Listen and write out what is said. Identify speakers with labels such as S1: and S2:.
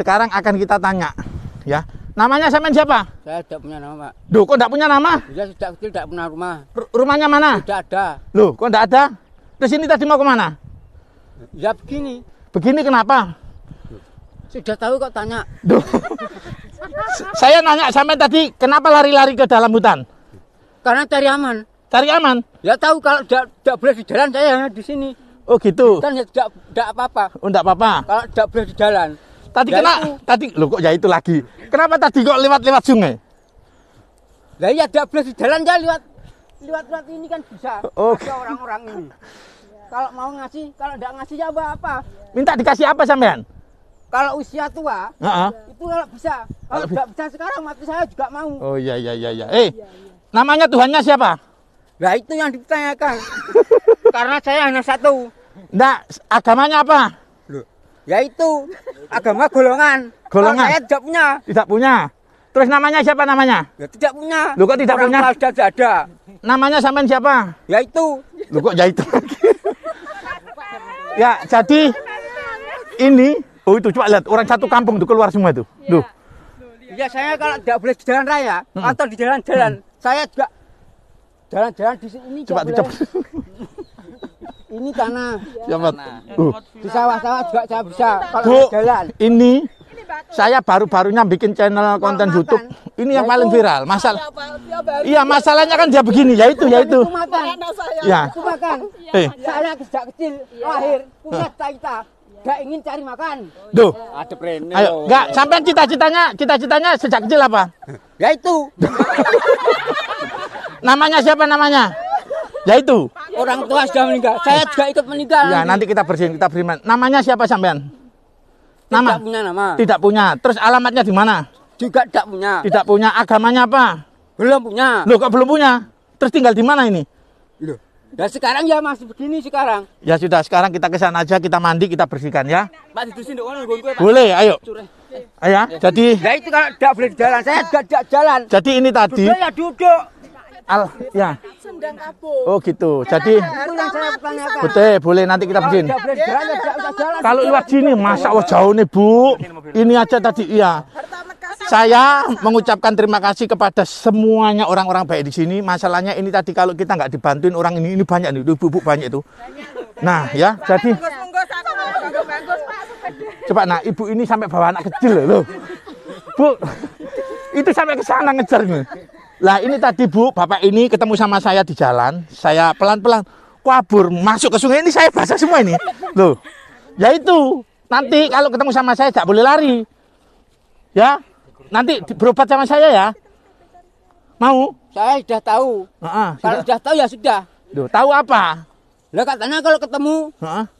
S1: Sekarang akan kita tanya, ya. Namanya semen siapa? Saya tidak punya nama, Pak. Loh, kok tidak punya nama? Saya sejak kecil tidak punya rumah. R rumahnya mana? Tidak ada. Loh, kok tidak ada? Terus sini tadi mau kemana?
S2: Ya begini.
S1: Begini kenapa?
S2: Sudah tahu kok tanya.
S1: Duh. Saya nanya sampai tadi, kenapa lari-lari ke dalam hutan? Karena cari aman. Cari aman? Ya tahu kalau tidak boleh di jalan saya di sini. Oh gitu. Kan ya tidak apa-apa. Oh tidak apa-apa. Kalau tidak boleh di jalan. Tadi ya kena tadi lo kok ya itu lagi. Kenapa tadi kok lewat-lewat sungai? Lah iya tidak boleh di jalan ya lewat
S2: lewat-lewat ini kan bisa. Oke. Oh. Okay. orang-orang ini. Kalau mau ngasih, kalau tidak ngasih ya apa-apa.
S1: Minta dikasih apa sampean?
S2: kalau usia tua uh -huh. itu kalau bisa kalau nggak bisa sekarang mati saya juga mau
S1: oh iya iya iya iya eh iya, iya. namanya Tuhannya siapa nah itu yang ditanyakan
S2: karena saya hanya
S1: satu ndak agamanya apa yaitu agama golongan. Golongan. saya tidak punya. Tidak punya. Terus namanya siapa namanya? Ya tidak punya. Lu kok tidak Orang punya? tidak ada. Namanya sampean siapa? yaitu itu. Lu kok ya ya jadi ini oh itu coba lihat orang satu kampung tuh keluar semua itu. Ya. Duh.
S2: Ya saya kalau tidak boleh di jalan raya hmm. atau di jalan-jalan, hmm. saya juga jalan-jalan di sini. Coba dicoba ini tanah.
S1: Siapa? Uh,
S2: di sawah-sawah juga saya bisa Bu, jalan.
S1: Ini saya baru-barunya bikin channel konten Makan. YouTube. Ini yang ya paling viral. Masalah.
S2: Iya, iya, masalahnya kan dia begini, yaitu yaitu. Ya. ya, iya. ya. Eh. Saya sejak kecil iya. lahir punya cita nggak Gak ingin cari makan.
S1: Duh. Ada prene. Ayo, enggak sampean cita-citanya, cita-citanya sejak kecil apa? Ya itu. namanya siapa namanya? Ya itu.
S2: Orang tua sudah meninggal. Saya juga ikut meninggal. Ya, nanti
S1: kita bersihin, kita beriman. Namanya siapa sampean? Nama? Tidak punya nama. Tidak punya. Terus alamatnya di mana? Juga tidak punya. Tidak punya. Agamanya apa? Belum
S2: punya. Loh, kok belum
S1: punya? Terus tinggal di mana ini?
S2: Loh. Ya sekarang ya masih begini sekarang.
S1: Ya sudah, sekarang kita ke sana aja, kita mandi, kita bersihkan ya.
S2: Pak di sini Boleh, ayo. Ayo, ya. Ya. jadi.
S1: Ya itu kalau tidak boleh jalan, saya tidak jalan. Jadi ini tadi. Duduk ya duduk. Al ya. Sendang kapuk. Oh gitu. Jadi
S2: betul boleh nanti kita bikin. Ya, ya, kalau lewat sini masa wah oh, jauh
S1: nih Bu. Ini aja tadi iya. Saya mengucapkan terima kasih kepada semuanya orang-orang baik di sini. Masalahnya ini tadi kalau kita nggak dibantuin orang ini ini banyak nih, ibu-ibu banyak itu. Nah ya, jadi coba nah ibu ini sampai bawa anak kecil loh. Bu, itu sampai ke sana ngejar nih. Lah ini tadi Bu, bapak ini ketemu sama saya di jalan, saya pelan-pelan kabur masuk ke sungai ini saya basah semua ini. Loh. Ya itu, nanti kalau ketemu sama saya tidak boleh lari. Ya. Nanti berobat sama saya ya. Mau?
S2: Saya sudah tahu. Uh -uh, kalau sudah tahu ya sudah. Loh, tahu apa? Lah katanya kalau ketemu, uh -uh.